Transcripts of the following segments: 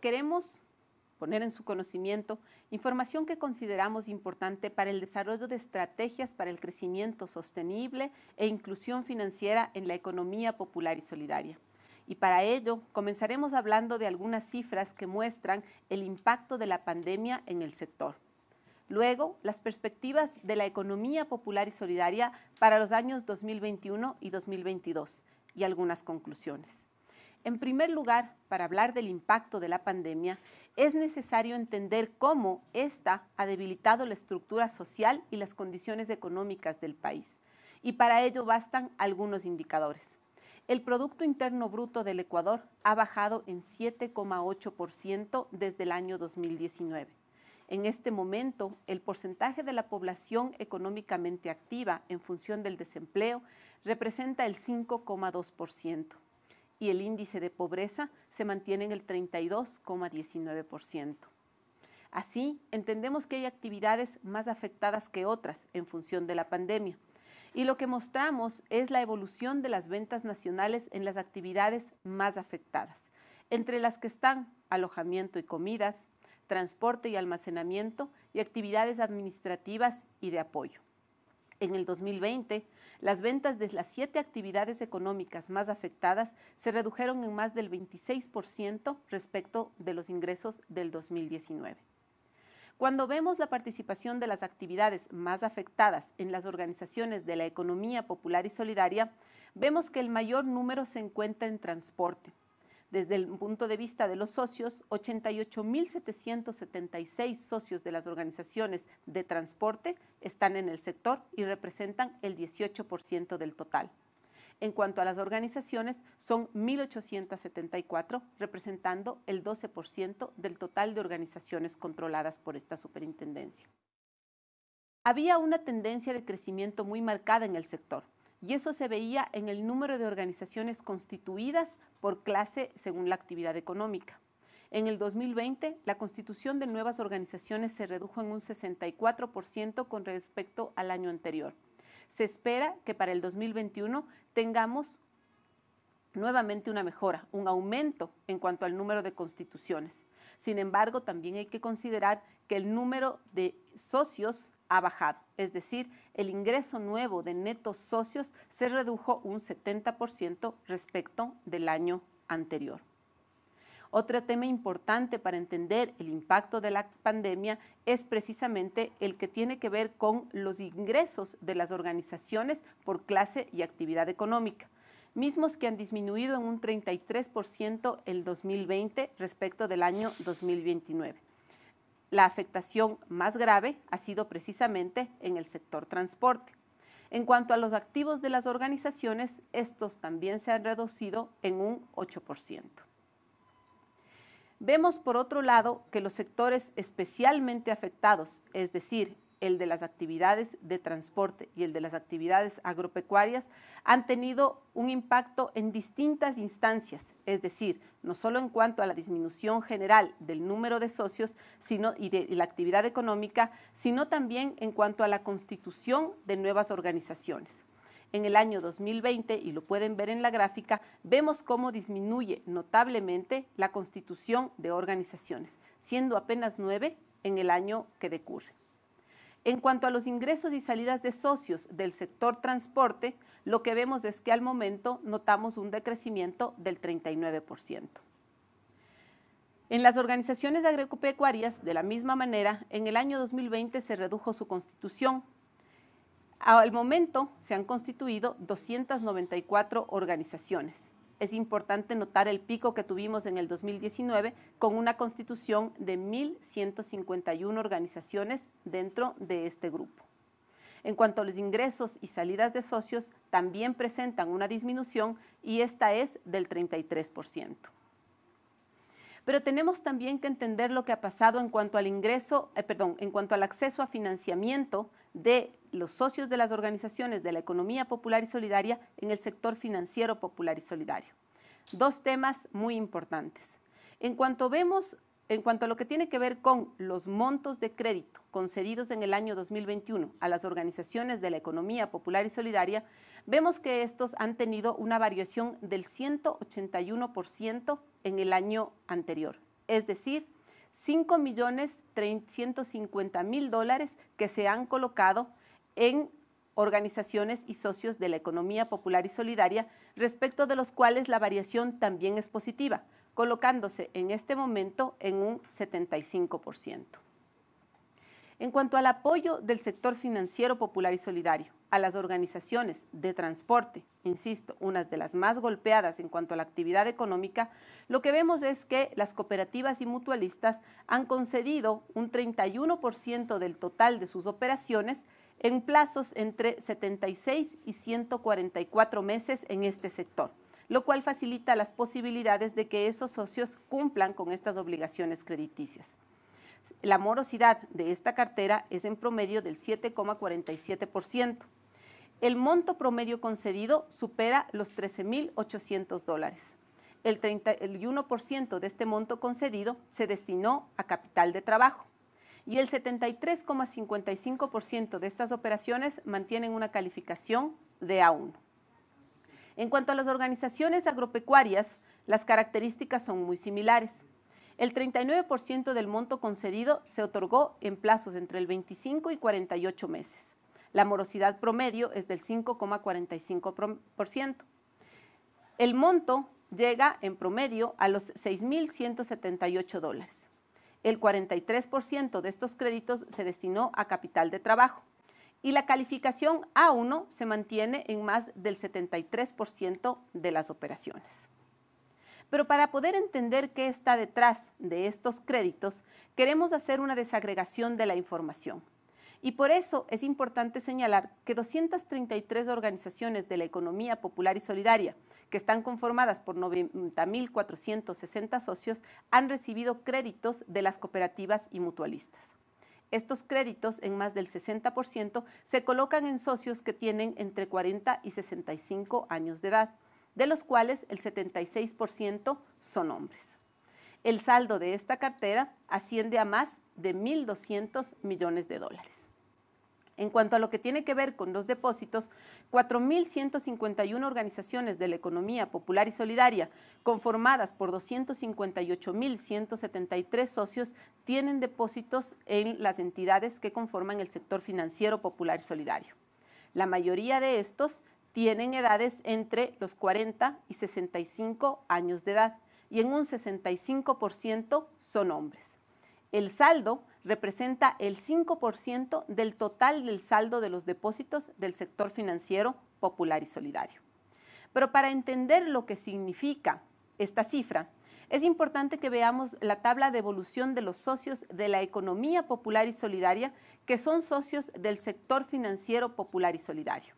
Queremos poner en su conocimiento información que consideramos importante para el desarrollo de estrategias para el crecimiento sostenible e inclusión financiera en la economía popular y solidaria. Y para ello comenzaremos hablando de algunas cifras que muestran el impacto de la pandemia en el sector. Luego, las perspectivas de la economía popular y solidaria para los años 2021 y 2022 y algunas conclusiones. En primer lugar, para hablar del impacto de la pandemia, es necesario entender cómo esta ha debilitado la estructura social y las condiciones económicas del país. Y para ello bastan algunos indicadores. El Producto Interno Bruto del Ecuador ha bajado en 7,8% desde el año 2019. En este momento, el porcentaje de la población económicamente activa en función del desempleo representa el 5,2% y el índice de pobreza se mantiene en el 32,19%. Así, entendemos que hay actividades más afectadas que otras en función de la pandemia. Y lo que mostramos es la evolución de las ventas nacionales en las actividades más afectadas, entre las que están alojamiento y comidas, transporte y almacenamiento y actividades administrativas y de apoyo. En el 2020, las ventas de las siete actividades económicas más afectadas se redujeron en más del 26% respecto de los ingresos del 2019. Cuando vemos la participación de las actividades más afectadas en las organizaciones de la economía popular y solidaria, vemos que el mayor número se encuentra en transporte, desde el punto de vista de los socios, 88.776 socios de las organizaciones de transporte están en el sector y representan el 18% del total. En cuanto a las organizaciones, son 1.874, representando el 12% del total de organizaciones controladas por esta superintendencia. Había una tendencia de crecimiento muy marcada en el sector, y eso se veía en el número de organizaciones constituidas por clase según la actividad económica. En el 2020, la constitución de nuevas organizaciones se redujo en un 64% con respecto al año anterior. Se espera que para el 2021 tengamos nuevamente una mejora, un aumento en cuanto al número de constituciones. Sin embargo, también hay que considerar que el número de socios ha bajado, es decir, el ingreso nuevo de netos socios se redujo un 70% respecto del año anterior. Otro tema importante para entender el impacto de la pandemia es precisamente el que tiene que ver con los ingresos de las organizaciones por clase y actividad económica, mismos que han disminuido en un 33% el 2020 respecto del año 2029. La afectación más grave ha sido precisamente en el sector transporte. En cuanto a los activos de las organizaciones, estos también se han reducido en un 8%. Vemos por otro lado que los sectores especialmente afectados, es decir, el de las actividades de transporte y el de las actividades agropecuarias han tenido un impacto en distintas instancias, es decir, no solo en cuanto a la disminución general del número de socios y de la actividad económica, sino también en cuanto a la constitución de nuevas organizaciones. En el año 2020, y lo pueden ver en la gráfica, vemos cómo disminuye notablemente la constitución de organizaciones, siendo apenas nueve en el año que decurre. En cuanto a los ingresos y salidas de socios del sector transporte, lo que vemos es que al momento notamos un decrecimiento del 39%. En las organizaciones agropecuarias, de la misma manera, en el año 2020 se redujo su constitución. Al momento se han constituido 294 organizaciones es importante notar el pico que tuvimos en el 2019 con una constitución de 1.151 organizaciones dentro de este grupo. En cuanto a los ingresos y salidas de socios, también presentan una disminución y esta es del 33% pero tenemos también que entender lo que ha pasado en cuanto al ingreso, eh, perdón, en cuanto al acceso a financiamiento de los socios de las organizaciones de la economía popular y solidaria en el sector financiero popular y solidario. Dos temas muy importantes. En cuanto vemos en cuanto a lo que tiene que ver con los montos de crédito concedidos en el año 2021 a las organizaciones de la economía popular y solidaria, vemos que estos han tenido una variación del 181% en el año anterior, es decir, 5.350.000 dólares que se han colocado en organizaciones y socios de la economía popular y solidaria, respecto de los cuales la variación también es positiva, colocándose en este momento en un 75% en cuanto al apoyo del sector financiero popular y solidario a las organizaciones de transporte, insisto, unas de las más golpeadas en cuanto a la actividad económica, lo que vemos es que las cooperativas y mutualistas han concedido un 31% del total de sus operaciones en plazos entre 76 y 144 meses en este sector lo cual facilita las posibilidades de que esos socios cumplan con estas obligaciones crediticias la morosidad de esta cartera es en promedio del 7,47%. El monto promedio concedido supera los 13.800 dólares. El 31% de este monto concedido se destinó a capital de trabajo y el 73,55% de estas operaciones mantienen una calificación de A1. En cuanto a las organizaciones agropecuarias, las características son muy similares el 39% del monto concedido se otorgó en plazos entre el 25 y 48 meses. La morosidad promedio es del 5,45%. El monto llega en promedio a los 6.178 dólares. El 43% de estos créditos se destinó a capital de trabajo y la calificación A1 se mantiene en más del 73% de las operaciones. Pero para poder entender qué está detrás de estos créditos, queremos hacer una desagregación de la información. Y por eso es importante señalar que 233 organizaciones de la economía popular y solidaria, que están conformadas por 90.460 socios, han recibido créditos de las cooperativas y mutualistas. Estos créditos, en más del 60%, se colocan en socios que tienen entre 40 y 65 años de edad de los cuales el 76% son hombres. El saldo de esta cartera asciende a más de 1.200 millones de dólares. En cuanto a lo que tiene que ver con los depósitos, 4.151 organizaciones de la economía popular y solidaria, conformadas por 258.173 socios, tienen depósitos en las entidades que conforman el sector financiero popular y solidario. La mayoría de estos tienen edades entre los 40 y 65 años de edad y en un 65% son hombres. El saldo representa el 5% del total del saldo de los depósitos del sector financiero popular y solidario. Pero para entender lo que significa esta cifra, es importante que veamos la tabla de evolución de los socios de la economía popular y solidaria que son socios del sector financiero popular y solidario.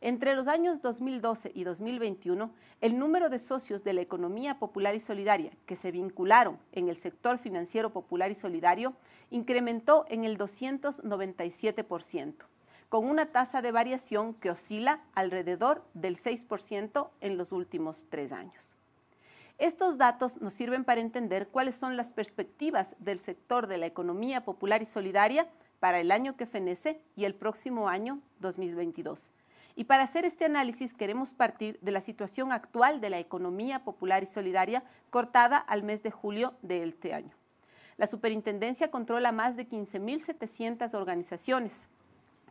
Entre los años 2012 y 2021, el número de socios de la economía popular y solidaria que se vincularon en el sector financiero popular y solidario incrementó en el 297%, con una tasa de variación que oscila alrededor del 6% en los últimos tres años. Estos datos nos sirven para entender cuáles son las perspectivas del sector de la economía popular y solidaria para el año que fenece y el próximo año 2022 y para hacer este análisis queremos partir de la situación actual de la economía popular y solidaria cortada al mes de julio de este año. La superintendencia controla más de 15.700 organizaciones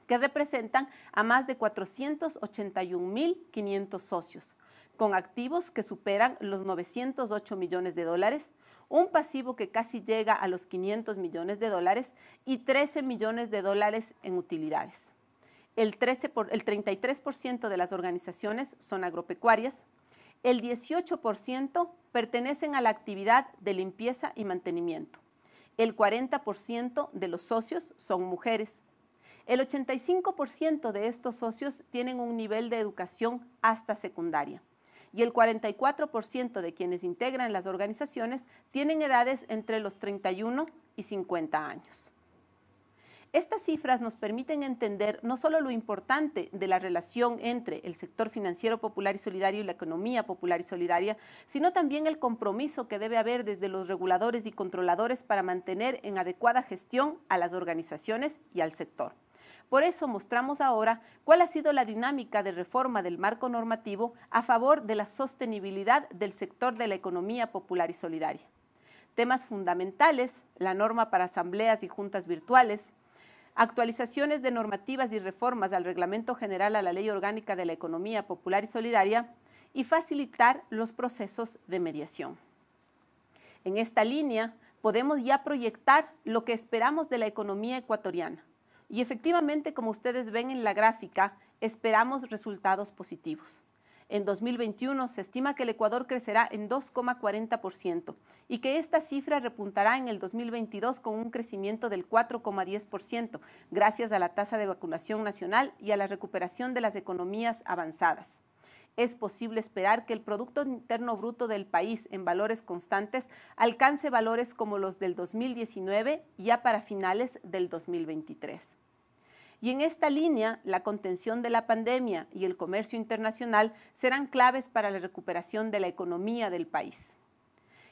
que representan a más de 481.500 socios, con activos que superan los 908 millones de dólares, un pasivo que casi llega a los 500 millones de dólares y 13 millones de dólares en utilidades el, 33% de las organizaciones son agropecuarias, el 18% pertenecen a la actividad de limpieza y mantenimiento, el 40% de los socios son mujeres, el 85% de estos socios tienen un nivel de educación hasta secundaria y el 44% de quienes integran las organizaciones tienen edades entre los 31 y 50 años. Estas cifras nos permiten entender no solo lo importante de la relación entre el sector financiero popular y solidario y la economía popular y solidaria, sino también el compromiso que debe haber desde los reguladores y controladores para mantener en adecuada gestión a las organizaciones y al sector. Por eso mostramos ahora cuál ha sido la dinámica de reforma del marco normativo a favor de la sostenibilidad del sector de la economía popular y solidaria. Temas fundamentales, la norma para asambleas y juntas virtuales, actualizaciones de normativas y reformas al Reglamento General a la Ley Orgánica de la Economía Popular y Solidaria y facilitar los procesos de mediación. En esta línea podemos ya proyectar lo que esperamos de la economía ecuatoriana. Y efectivamente, como ustedes ven en la gráfica, esperamos resultados positivos. En 2021 se estima que el Ecuador crecerá en 2,40% y que esta cifra repuntará en el 2022 con un crecimiento del 4,10% gracias a la tasa de vacunación nacional y a la recuperación de las economías avanzadas es posible esperar que el Producto Interno Bruto del país en valores constantes alcance valores como los del 2019 ya para finales del 2023. Y en esta línea, la contención de la pandemia y el comercio internacional serán claves para la recuperación de la economía del país.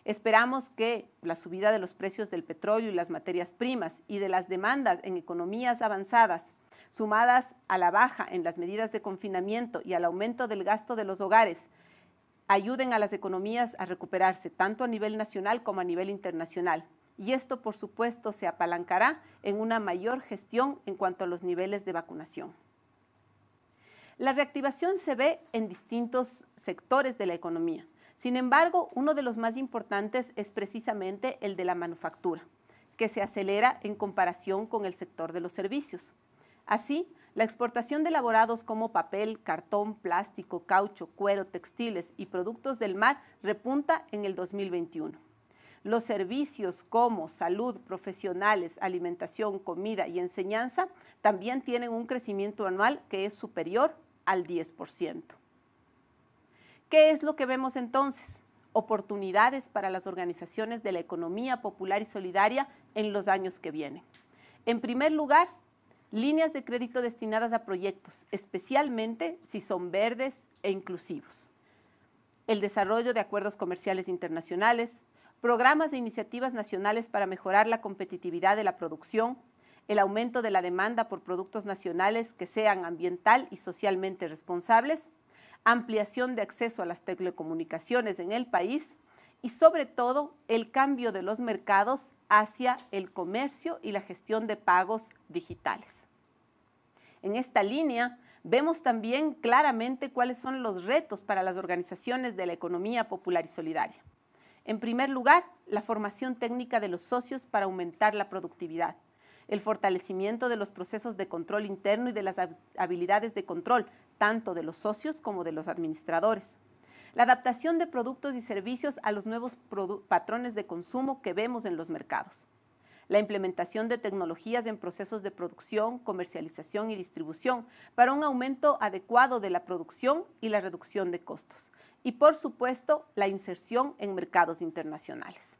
Esperamos que la subida de los precios del petróleo y las materias primas y de las demandas en economías avanzadas, sumadas a la baja en las medidas de confinamiento y al aumento del gasto de los hogares, ayuden a las economías a recuperarse tanto a nivel nacional como a nivel internacional y esto, por supuesto, se apalancará en una mayor gestión en cuanto a los niveles de vacunación. La reactivación se ve en distintos sectores de la economía. Sin embargo, uno de los más importantes es precisamente el de la manufactura, que se acelera en comparación con el sector de los servicios. Así, la exportación de elaborados como papel, cartón, plástico, caucho, cuero, textiles y productos del mar repunta en el 2021 los servicios como salud, profesionales, alimentación, comida y enseñanza también tienen un crecimiento anual que es superior al 10%. ¿Qué es lo que vemos entonces? Oportunidades para las organizaciones de la economía popular y solidaria en los años que vienen. En primer lugar, líneas de crédito destinadas a proyectos, especialmente si son verdes e inclusivos. El desarrollo de acuerdos comerciales internacionales, programas e iniciativas nacionales para mejorar la competitividad de la producción, el aumento de la demanda por productos nacionales que sean ambiental y socialmente responsables, ampliación de acceso a las telecomunicaciones en el país y sobre todo el cambio de los mercados hacia el comercio y la gestión de pagos digitales. En esta línea vemos también claramente cuáles son los retos para las organizaciones de la economía popular y solidaria. En primer lugar, la formación técnica de los socios para aumentar la productividad, el fortalecimiento de los procesos de control interno y de las habilidades de control, tanto de los socios como de los administradores, la adaptación de productos y servicios a los nuevos patrones de consumo que vemos en los mercados, la implementación de tecnologías en procesos de producción, comercialización y distribución para un aumento adecuado de la producción y la reducción de costos, y por supuesto la inserción en mercados internacionales.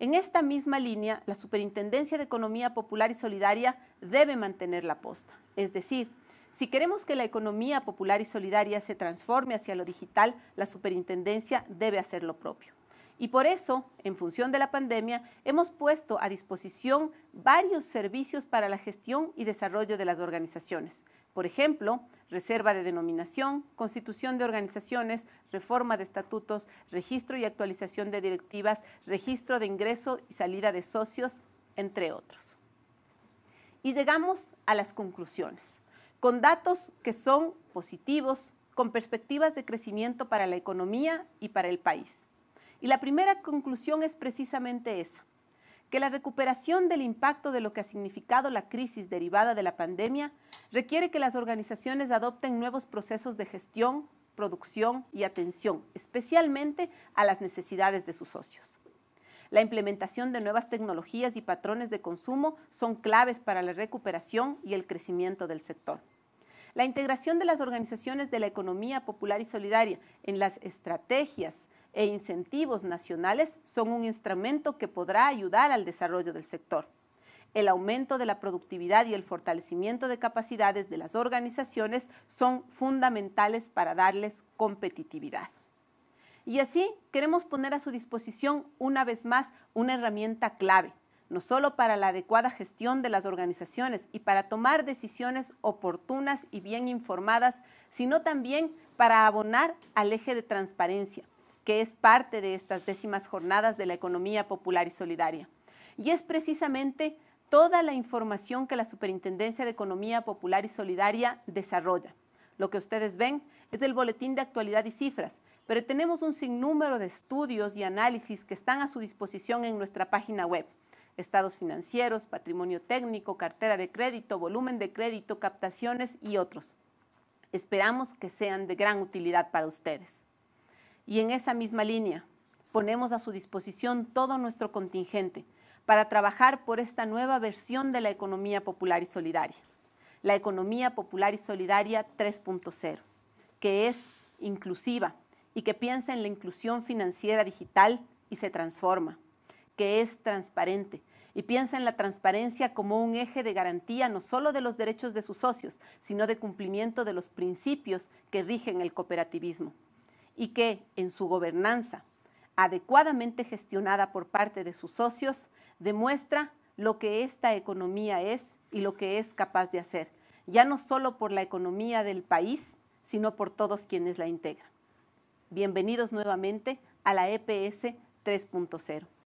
En esta misma línea, la Superintendencia de Economía Popular y Solidaria debe mantener la posta. Es decir, si queremos que la economía popular y solidaria se transforme hacia lo digital, la Superintendencia debe hacer lo propio. Y por eso, en función de la pandemia, hemos puesto a disposición varios servicios para la gestión y desarrollo de las organizaciones, por ejemplo, reserva de denominación, constitución de organizaciones, reforma de estatutos, registro y actualización de directivas, registro de ingreso y salida de socios, entre otros. Y llegamos a las conclusiones, con datos que son positivos, con perspectivas de crecimiento para la economía y para el país. Y la primera conclusión es precisamente esa que la recuperación del impacto de lo que ha significado la crisis derivada de la pandemia requiere que las organizaciones adopten nuevos procesos de gestión, producción y atención, especialmente a las necesidades de sus socios. La implementación de nuevas tecnologías y patrones de consumo son claves para la recuperación y el crecimiento del sector. La integración de las organizaciones de la economía popular y solidaria en las estrategias e incentivos nacionales son un instrumento que podrá ayudar al desarrollo del sector. El aumento de la productividad y el fortalecimiento de capacidades de las organizaciones son fundamentales para darles competitividad. Y así queremos poner a su disposición una vez más una herramienta clave, no solo para la adecuada gestión de las organizaciones y para tomar decisiones oportunas y bien informadas, sino también para abonar al eje de transparencia, que es parte de estas décimas jornadas de la economía popular y solidaria. Y es precisamente toda la información que la Superintendencia de Economía Popular y Solidaria desarrolla. Lo que ustedes ven es el Boletín de Actualidad y Cifras, pero tenemos un sinnúmero de estudios y análisis que están a su disposición en nuestra página web. Estados financieros, patrimonio técnico, cartera de crédito, volumen de crédito, captaciones y otros. Esperamos que sean de gran utilidad para ustedes. Y en esa misma línea ponemos a su disposición todo nuestro contingente para trabajar por esta nueva versión de la economía popular y solidaria, la economía popular y solidaria 3.0, que es inclusiva y que piensa en la inclusión financiera digital y se transforma, que es transparente y piensa en la transparencia como un eje de garantía no solo de los derechos de sus socios, sino de cumplimiento de los principios que rigen el cooperativismo y que, en su gobernanza, adecuadamente gestionada por parte de sus socios, demuestra lo que esta economía es y lo que es capaz de hacer, ya no solo por la economía del país, sino por todos quienes la integran. Bienvenidos nuevamente a la EPS 3.0.